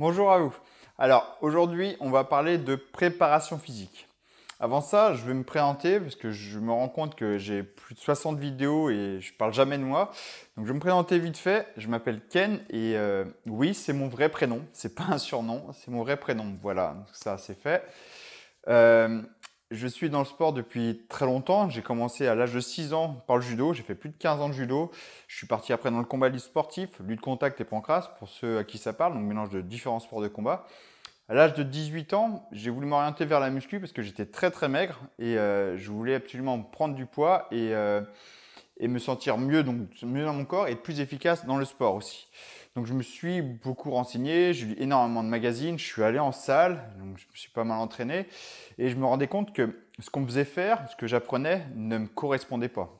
Bonjour à vous. Alors aujourd'hui, on va parler de préparation physique. Avant ça, je vais me présenter parce que je me rends compte que j'ai plus de 60 vidéos et je parle jamais de moi. Donc je vais me présenter vite fait. Je m'appelle Ken et euh, oui, c'est mon vrai prénom. C'est pas un surnom, c'est mon vrai prénom. Voilà, ça c'est fait. Euh, je suis dans le sport depuis très longtemps. J'ai commencé à l'âge de 6 ans par le judo. J'ai fait plus de 15 ans de judo. Je suis parti après dans le combat libre sportif, lutte contact et pancrace, pour ceux à qui ça parle, donc mélange de différents sports de combat. À l'âge de 18 ans, j'ai voulu m'orienter vers la muscu parce que j'étais très très maigre et euh, je voulais absolument prendre du poids et, euh, et me sentir mieux, donc mieux dans mon corps et plus efficace dans le sport aussi. Donc je me suis beaucoup renseigné, j'ai lu énormément de magazines, je suis allé en salle, donc je me suis pas mal entraîné, et je me rendais compte que ce qu'on me faisait faire, ce que j'apprenais, ne me correspondait pas.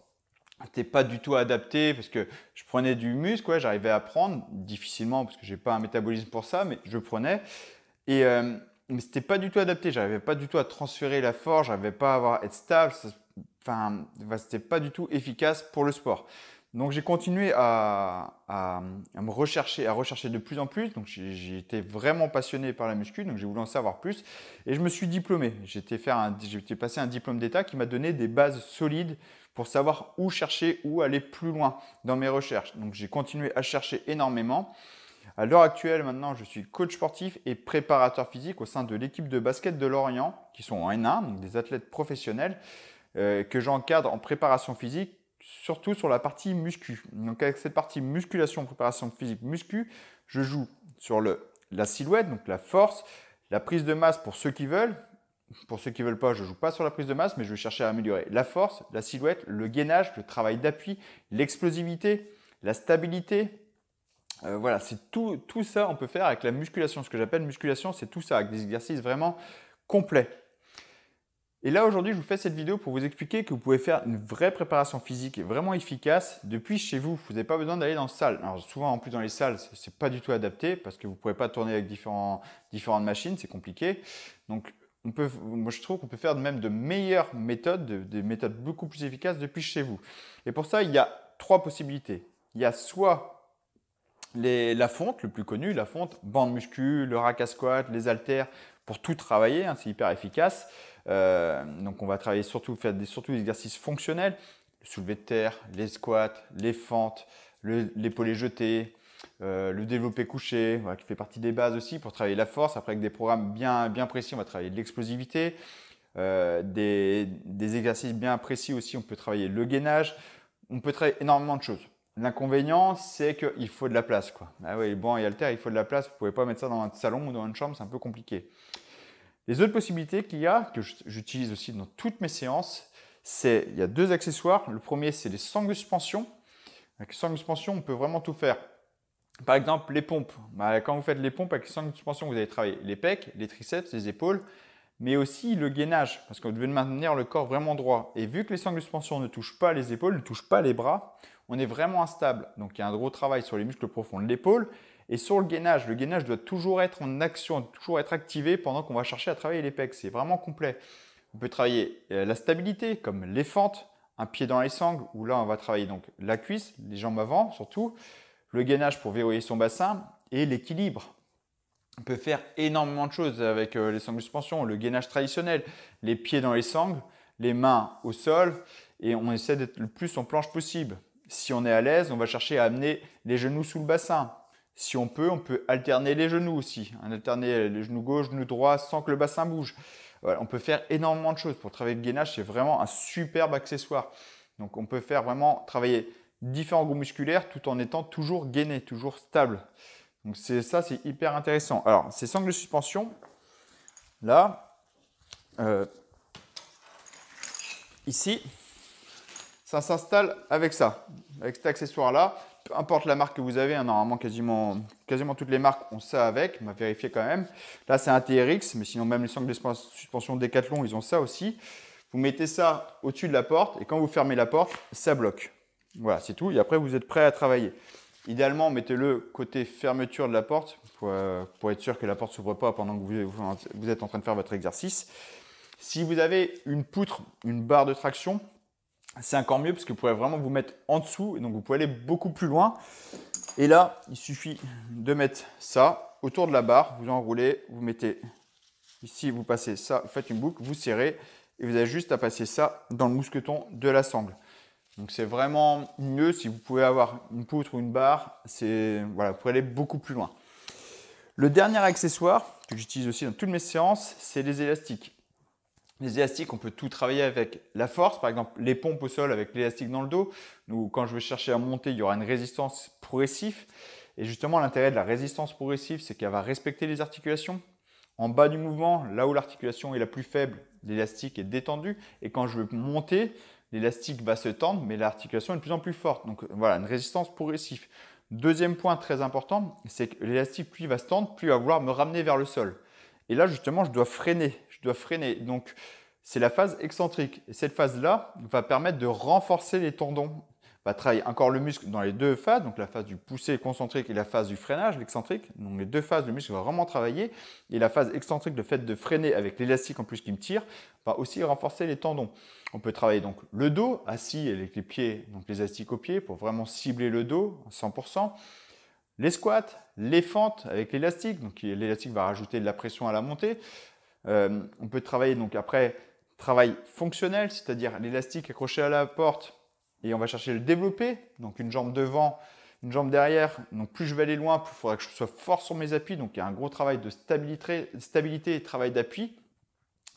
C'était pas du tout adapté parce que je prenais du muscle, j'arrivais à prendre difficilement parce que j'ai pas un métabolisme pour ça, mais je prenais et euh, mais c'était pas du tout adapté. J'arrivais pas du tout à transférer la force, j'arrivais pas à avoir être stable. Enfin, bah, c'était pas du tout efficace pour le sport. Donc j'ai continué à, me rechercher, à rechercher de plus en plus. Donc j'ai été vraiment passionné par la muscu, donc j'ai voulu en savoir plus. Et je me suis diplômé. J'ai passé un diplôme d'État qui m'a donné des bases solides pour savoir où chercher, où aller plus loin dans mes recherches. Donc j'ai continué à chercher énormément. À l'heure actuelle, maintenant, je suis coach sportif et préparateur physique au sein de l'équipe de basket de Lorient, qui sont en N1, donc des athlètes professionnels, euh, que j'encadre en préparation physique surtout sur la partie muscu. Donc avec cette partie musculation, préparation physique muscu, je joue sur la silhouette, donc la force, la prise de masse pour ceux qui veulent. Pour ceux qui ne veulent pas, je ne joue pas sur la prise de masse, mais je vais chercher à améliorer la force, la silhouette, le gainage, le travail d'appui, l'explosivité, la stabilité. Euh, voilà, c'est tout, tout ça on peut faire avec la musculation. Ce que j'appelle musculation, c'est tout ça, avec des exercices vraiment complets. Et là aujourd'hui, je vous fais cette vidéo pour vous expliquer que vous pouvez faire une vraie préparation physique vraiment efficace depuis chez vous. Vous n'avez pas besoin d'aller dans la salle. Alors souvent en plus dans les salles, c'est pas du tout adapté parce que vous ne pouvez pas tourner avec différents, différentes machines, c'est compliqué. Donc on peut, moi je trouve qu'on peut faire même de meilleures méthodes, des méthodes beaucoup plus efficaces depuis chez vous. Et pour ça, il y a trois possibilités. Il y a soit les, la fonte, le plus connu, la fonte, bande muscu, le rack à squat, les haltères pour tout travailler, hein, c'est hyper efficace. Euh, donc on va travailler surtout, faire des, surtout des exercices fonctionnels, le soulevé de terre, les squats, les fentes, l'épaulé jeté, euh, le développé couché, qui fait partie des bases aussi pour travailler la force. Après avec des programmes bien, bien précis, on va travailler de l'explosivité, euh, des, des exercices bien précis aussi, on peut travailler le gainage, on peut travailler énormément de choses. L'inconvénient, c'est qu'il faut de la place. Quoi. Ah oui, a et terre, il faut de la place. Vous ne pouvez pas mettre ça dans un salon ou dans une chambre, c'est un peu compliqué. Les autres possibilités qu'il y a, que j'utilise aussi dans toutes mes séances, c'est il y a deux accessoires. Le premier, c'est les sangles de suspension. Avec les sangles de suspension, on peut vraiment tout faire. Par exemple, les pompes. Bah, quand vous faites les pompes avec les sangs de suspension, vous allez travailler les pecs, les triceps, les épaules, mais aussi le gainage, parce que vous devez maintenir le corps vraiment droit. Et vu que les sangles de suspension ne touchent pas les épaules, ne touchent pas les bras, on est vraiment instable. Donc il y a un gros travail sur les muscles profonds de l'épaule. Et sur le gainage, le gainage doit toujours être en action, toujours être activé pendant qu'on va chercher à travailler les pecs. C'est vraiment complet. On peut travailler euh, la stabilité, comme les fentes, un pied dans les sangles, où là on va travailler donc la cuisse, les jambes avant surtout, le gainage pour verrouiller son bassin et l'équilibre. On peut faire énormément de choses avec euh, les sangles de suspension, le gainage traditionnel, les pieds dans les sangles, les mains au sol, et on essaie d'être le plus en planche possible. Si on est à l'aise, on va chercher à amener les genoux sous le bassin. Si on peut, on peut alterner les genoux aussi. Hein, alterner les genoux gauche, genoux droit, sans que le bassin bouge. on peut faire énormément de choses. Pour travailler le gainage, c'est vraiment un superbe accessoire. Donc on peut faire vraiment travailler différents groupes musculaires tout en étant toujours gainé, toujours stable. Donc c'est ça, c'est hyper intéressant. Alors, ces sangles de suspension, là, euh, ici, ça s'installe avec ça, avec cet accessoire-là. Peu importe la marque que vous avez, hein, normalement quasiment, toutes les marques ont ça avec, on va vérifier quand même. Là c'est un TRX, mais sinon même les sangles de suspension Décathlon, ils ont ça aussi. Vous mettez ça au-dessus de la porte et quand vous fermez la porte, ça bloque. Voilà, c'est tout. Et après, vous êtes prêt à travailler. Idéalement, mettez-le côté fermeture de la porte pour, euh, être sûr que la porte ne s'ouvre pas pendant que vous êtes en train de faire votre exercice. Si vous avez une poutre, une barre de traction, c'est encore mieux parce que vous pourrez vraiment vous mettre en dessous et donc vous pouvez aller beaucoup plus loin. Et là, il suffit de mettre ça autour de la barre, vous enroulez, vous mettez ici, vous passez ça, vous faites une boucle, vous serrez et vous avez juste à passer ça dans le mousqueton de la sangle. Donc c'est vraiment mieux si vous pouvez avoir une poutre ou une barre, c'est voilà, vous pouvez aller beaucoup plus loin. Le dernier accessoire que j'utilise aussi dans toutes mes séances, c'est les élastiques les élastiques, on peut tout travailler avec la force, par exemple les pompes au sol avec l'élastique dans le dos. quand je vais chercher à monter, il y aura une résistance progressive. Et justement, l'intérêt de la résistance progressive, c'est qu'elle va respecter les articulations. En bas du mouvement, là où l'articulation est la plus faible, l'élastique est détendu. Et quand je veux monter, l'élastique va se tendre, mais l'articulation est de plus en plus forte. Donc voilà, une résistance progressive. Deuxième point très important, c'est que l'élastique, plus il va se tendre, plus il va vouloir me ramener vers le sol. Et là, justement, je dois freiner freiner. Donc, c'est la phase excentrique. cette phase-là va permettre de renforcer les tendons, va travailler encore le muscle dans les deux phases, donc la phase du poussé concentrique et la phase du freinage, l'excentrique. Donc les deux phases, le muscle va vraiment travailler. Et la phase excentrique, le fait de freiner avec l'élastique en plus qui me tire, va aussi renforcer les tendons. On peut travailler donc le dos, assis avec les pieds, donc les élastiques aux pieds, pour vraiment cibler le dos à 100%. Les squats, les fentes avec l'élastique, donc l'élastique va rajouter de la pression à la montée. Euh, on peut travailler donc après travail fonctionnel, c'est-à-dire l'élastique accroché à la porte et on va chercher le développer, donc une jambe devant, une jambe derrière. Donc plus je vais aller loin, plus il faudra que je sois fort sur mes appuis. Donc il y a un gros travail de stabilité, et travail d'appui.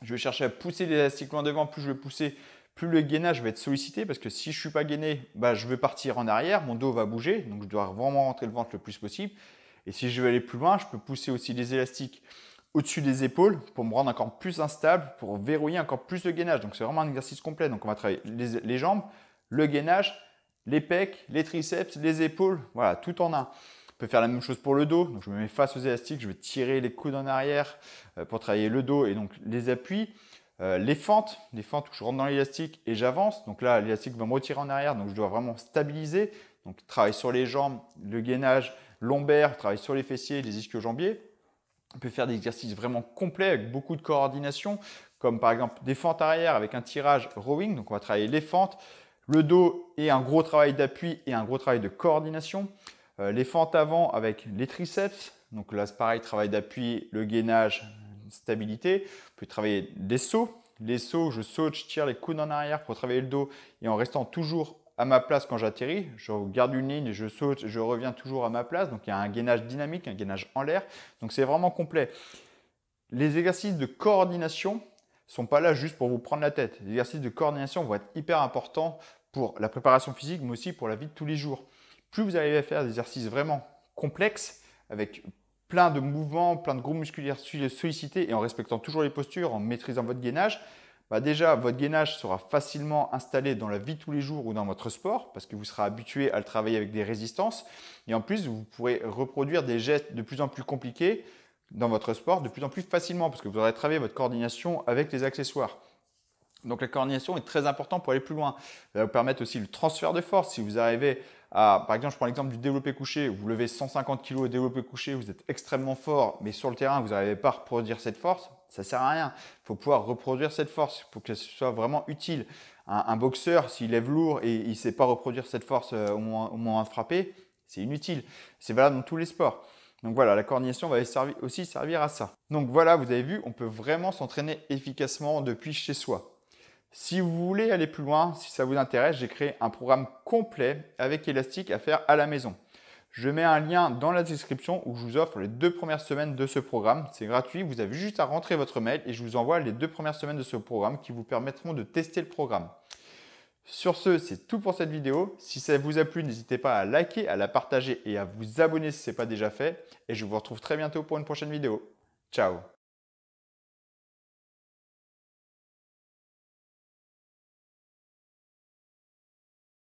Je vais chercher à pousser l'élastique loin devant, plus je vais pousser, plus le gainage va être sollicité parce que si je ne suis pas gainé, bah, je vais partir en arrière, mon dos va bouger, donc je dois vraiment rentrer le ventre le plus possible. Et si je veux aller plus loin, je peux pousser aussi les élastiques au-dessus des épaules pour me rendre encore plus instable, pour verrouiller encore plus le gainage. Donc c'est vraiment un exercice complet. Donc on va travailler les, jambes, le gainage, les pecs, les triceps, les épaules, voilà, tout en un. On peut faire la même chose pour le dos. Donc je me mets face aux élastiques, je vais tirer les coudes en arrière euh, pour travailler le dos et donc les appuis. Euh, les fentes, les fentes où je rentre dans l'élastique et j'avance. Donc là, l'élastique va me retirer en arrière, donc je dois vraiment stabiliser. Donc travaille sur les jambes, le gainage lombaire, travaille sur les fessiers, les ischio-jambiers. On peut faire des exercices vraiment complets avec beaucoup de coordination, comme par exemple des fentes arrière avec un tirage rowing. Donc on va travailler les fentes, le dos et un gros travail d'appui et un gros travail de coordination. Euh, les fentes avant avec les triceps. Donc là, c'est pareil, travail d'appui, le gainage, stabilité. On peut travailler les sauts. Les sauts, je saute, je tire les coudes en arrière pour travailler le dos et en restant toujours à ma place quand j'atterris, je garde une ligne, je saute, je reviens toujours à ma place. Donc il y a un gainage dynamique, un gainage en l'air. Donc c'est vraiment complet. Les exercices de coordination sont pas là juste pour vous prendre la tête. Les exercices de coordination vont être hyper importants pour la préparation physique, mais aussi pour la vie de tous les jours. Plus vous allez faire des exercices vraiment complexes, avec plein de mouvements, plein de groupes musculaires sollicités et en respectant toujours les postures, en maîtrisant votre gainage, bah, déjà, votre gainage sera facilement installé dans la vie tous les jours ou dans votre sport, parce que vous serez habitué à le travailler avec des résistances. Et en plus, vous pourrez reproduire des gestes de plus en plus compliqués dans votre sport de plus en plus facilement, parce que vous aurez travaillé votre coordination avec les accessoires. Donc la coordination est très importante pour aller plus loin. Elle va vous permettre aussi le transfert de force. Si vous arrivez à, par exemple, je prends l'exemple du développé couché, vous levez 150 kg au développé couché, vous êtes extrêmement fort, mais sur le terrain, vous n'arrivez pas à reproduire cette force, ça sert à rien. Il faut pouvoir reproduire cette force pour que ce soit vraiment utile. Un, boxeur, s'il lève lourd et il ne sait pas reproduire cette force euh, au moment, au moment de frapper, c'est inutile. C'est valable dans tous les sports. Donc voilà, la coordination va aussi servir à ça. Donc voilà, vous avez vu, on peut vraiment s'entraîner efficacement depuis chez soi. Si vous voulez aller plus loin, si ça vous intéresse, j'ai créé un programme complet avec élastique à faire à la maison. Je mets un lien dans la description où je vous offre les deux premières semaines de ce programme. C'est gratuit, vous avez juste à rentrer votre mail et je vous envoie les deux premières semaines de ce programme qui vous permettront de tester le programme. Sur ce, c'est tout pour cette vidéo. Si ça vous a plu, n'hésitez pas à liker, à la partager et à vous abonner si ce n'est pas déjà fait. Et je vous retrouve très bientôt pour une prochaine vidéo. Ciao